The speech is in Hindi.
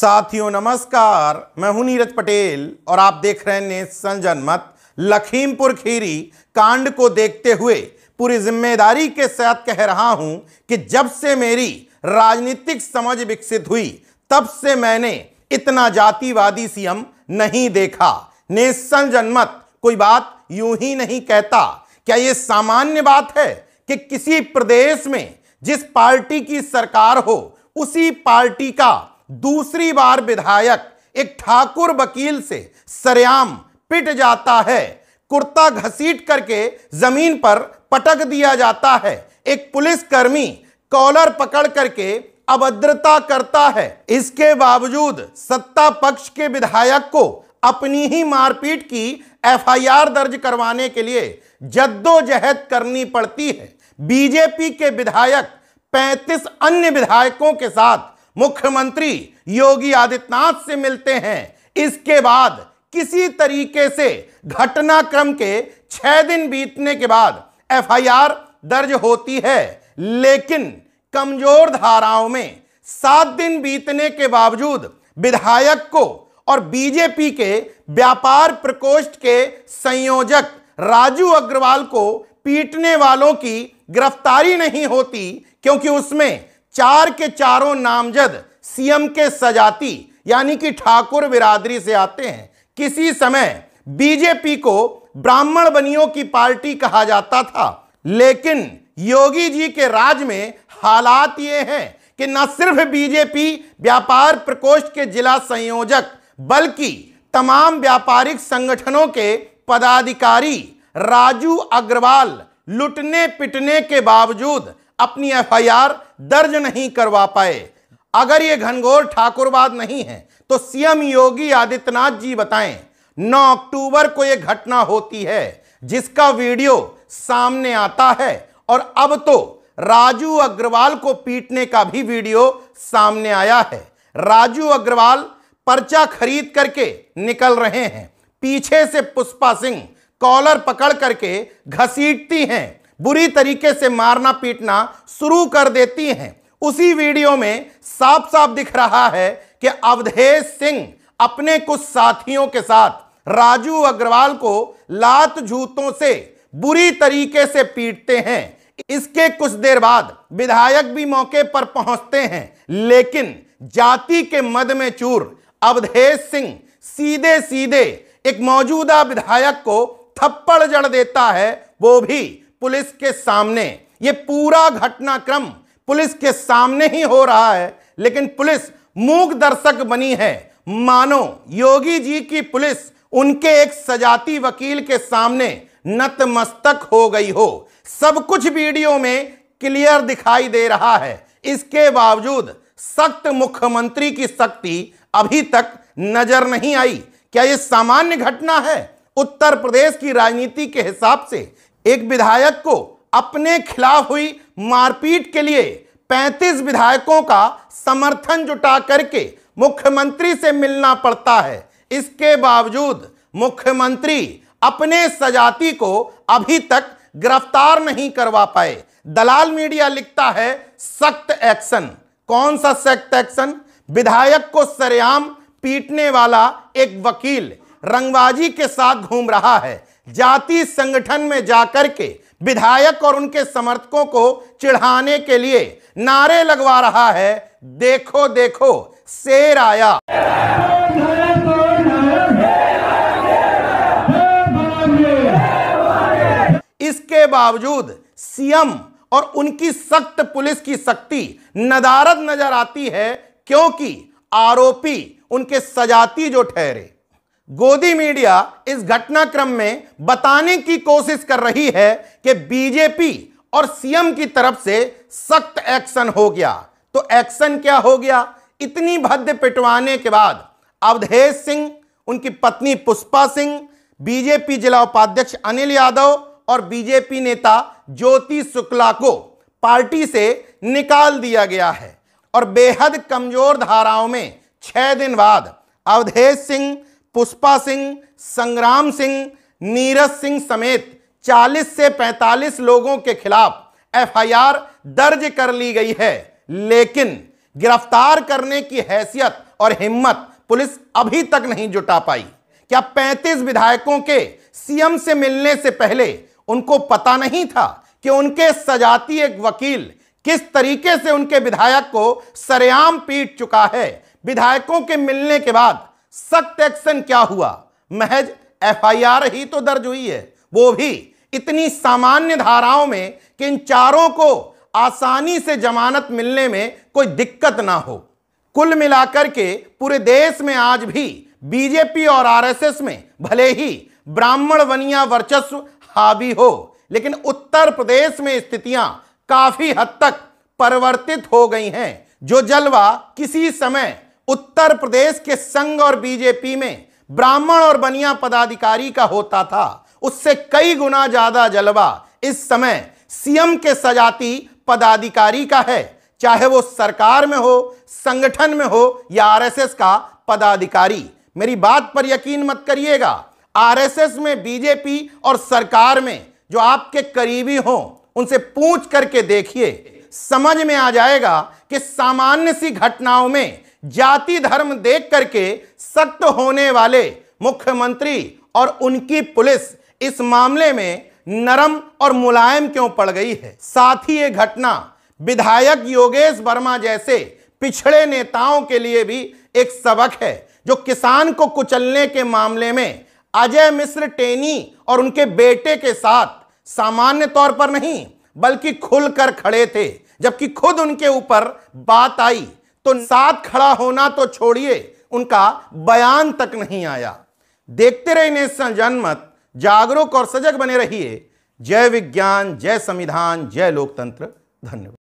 साथियों नमस्कार मैं हूं नीरज पटेल और आप देख रहे हैं संजन जनमत लखीमपुर खीरी कांड को देखते हुए पूरी जिम्मेदारी के साथ कह रहा हूं कि जब से मेरी राजनीतिक समझ विकसित हुई तब से मैंने इतना जातिवादी सीएम नहीं देखा नेशन जनमत कोई बात यूं ही नहीं कहता क्या ये सामान्य बात है कि किसी प्रदेश में जिस पार्टी की सरकार हो उसी पार्टी का दूसरी बार विधायक एक ठाकुर वकील से सरेआम पिट जाता है कुर्ता घसीट करके जमीन पर पटक दिया जाता है एक पुलिसकर्मी कॉलर पकड़ करके अभद्रता करता है इसके बावजूद सत्ता पक्ष के विधायक को अपनी ही मारपीट की एफआईआर दर्ज करवाने के लिए जद्दोजहद करनी पड़ती है बीजेपी के विधायक 35 अन्य विधायकों के साथ मुख्यमंत्री योगी आदित्यनाथ से मिलते हैं इसके बाद किसी तरीके से घटनाक्रम के छह दिन बीतने के बाद एफआईआर दर्ज होती है लेकिन कमजोर धाराओं में सात दिन बीतने के बावजूद विधायक को और बीजेपी के व्यापार प्रकोष्ठ के संयोजक राजू अग्रवाल को पीटने वालों की गिरफ्तारी नहीं होती क्योंकि उसमें चार के चारों नामजद सीएम के सजाती यानी कि ठाकुर बिरादरी से आते हैं किसी समय बीजेपी को ब्राह्मण बनियों की पार्टी कहा जाता था लेकिन योगी जी के राज में हालात ये हैं कि न सिर्फ बीजेपी व्यापार प्रकोष्ठ के जिला संयोजक बल्कि तमाम व्यापारिक संगठनों के पदाधिकारी राजू अग्रवाल लुटने पिटने के बावजूद अपनी एफआईआर दर्ज नहीं करवा पाए अगर ये घनघोर ठाकुरवाद नहीं है तो सीएम योगी आदित्यनाथ जी बताएं 9 अक्टूबर को यह घटना होती है जिसका वीडियो सामने आता है और अब तो राजू अग्रवाल को पीटने का भी वीडियो सामने आया है राजू अग्रवाल पर्चा खरीद करके निकल रहे हैं पीछे से पुष्पा सिंह कॉलर पकड़ करके घसीटती हैं बुरी तरीके से मारना पीटना शुरू कर देती हैं उसी वीडियो में साफ साफ दिख रहा है कि अवधेश सिंह अपने कुछ साथियों के साथ राजू अग्रवाल को लात जूतों से बुरी तरीके से पीटते हैं इसके कुछ देर बाद विधायक भी मौके पर पहुंचते हैं लेकिन जाति के मद में चूर अवधेश सिंह सीधे सीधे एक मौजूदा विधायक को थप्पड़ जड़ देता है वो भी पुलिस के सामने ये पूरा घटनाक्रम पुलिस के सामने ही हो रहा है लेकिन पुलिस मूक दर्शक बनी है मानो योगी जी की पुलिस उनके एक सजाती वकील के सामने नतमस्तक हो गई हो सब कुछ वीडियो में क्लियर दिखाई दे रहा है इसके बावजूद सख्त मुख्यमंत्री की शक्ति अभी तक नजर नहीं आई क्या यह सामान्य घटना है उत्तर प्रदेश की राजनीति के हिसाब से एक विधायक को अपने खिलाफ हुई मारपीट के लिए 35 विधायकों का समर्थन जुटा करके मुख्यमंत्री से मिलना पड़ता है इसके बावजूद मुख्यमंत्री अपने सजाती को अभी तक गिरफ्तार नहीं करवा पाए दलाल मीडिया लिखता है सख्त एक्शन कौन सा सख्त एक्शन विधायक को सरेआम पीटने वाला एक वकील रंगबाजी के साथ घूम रहा है जाति संगठन में जाकर के विधायक और उनके समर्थकों को चिढ़ाने के लिए नारे लगवा रहा है देखो देखो शेर आया इसके बावजूद सीएम और उनकी सख्त पुलिस की शक्ति नदारद नजर आती है क्योंकि आरोपी उनके सजाती जो ठहरे गोदी मीडिया इस घटनाक्रम में बताने की कोशिश कर रही है कि बीजेपी और सीएम की तरफ से सख्त एक्शन हो गया तो एक्शन क्या हो गया इतनी भद्द पिटवाने के बाद अवधेश सिंह उनकी पत्नी पुष्पा सिंह बीजेपी जिला उपाध्यक्ष अनिल यादव और बीजेपी नेता ज्योति शुक्ला को पार्टी से निकाल दिया गया है और बेहद कमजोर धाराओं में छह दिन बाद अवधेश सिंह पुष्पा सिंह संग्राम सिंह नीरज सिंह समेत 40 से 45 लोगों के खिलाफ एफआईआर दर्ज कर ली गई है लेकिन गिरफ्तार करने की हैसियत और हिम्मत पुलिस अभी तक नहीं जुटा पाई क्या 35 विधायकों के सीएम से मिलने से पहले उनको पता नहीं था कि उनके सजाती एक वकील किस तरीके से उनके विधायक को सरेआम पीट चुका है विधायकों के मिलने के बाद सख्त एक्शन क्या हुआ महज एफआईआर ही तो दर्ज हुई है वो भी इतनी सामान्य धाराओं में कि इन चारों को आसानी से जमानत मिलने में कोई दिक्कत ना हो कुल मिलाकर के पूरे देश में आज भी बीजेपी और आरएसएस में भले ही ब्राह्मण वनिया वर्चस्व हावी हो लेकिन उत्तर प्रदेश में स्थितियां काफी हद तक परिवर्तित हो गई हैं जो जलवा किसी समय उत्तर प्रदेश के संघ और बीजेपी में ब्राह्मण और बनिया पदाधिकारी का होता था उससे कई गुना ज्यादा जलवा इस समय सीएम के सजाती पदाधिकारी का है चाहे वो सरकार में हो संगठन में हो या आरएसएस का पदाधिकारी मेरी बात पर यकीन मत करिएगा आरएसएस में बीजेपी और सरकार में जो आपके करीबी हो उनसे पूछ करके देखिए समझ में आ जाएगा कि सामान्य सी घटनाओं में जाति धर्म देख करके सख्त होने वाले मुख्यमंत्री और उनकी पुलिस इस मामले में नरम और मुलायम क्यों पड़ गई है साथ ही ये घटना विधायक योगेश वर्मा जैसे पिछड़े नेताओं के लिए भी एक सबक है जो किसान को कुचलने के मामले में अजय मिश्र टेनी और उनके बेटे के साथ सामान्य तौर पर नहीं बल्कि खुलकर खड़े थे जबकि खुद उनके ऊपर बात आई तो साथ खड़ा होना तो छोड़िए उनका बयान तक नहीं आया देखते रहे इन्हें जनमत जागरूक और सजग बने रहिए जय विज्ञान जय संविधान जय लोकतंत्र धन्यवाद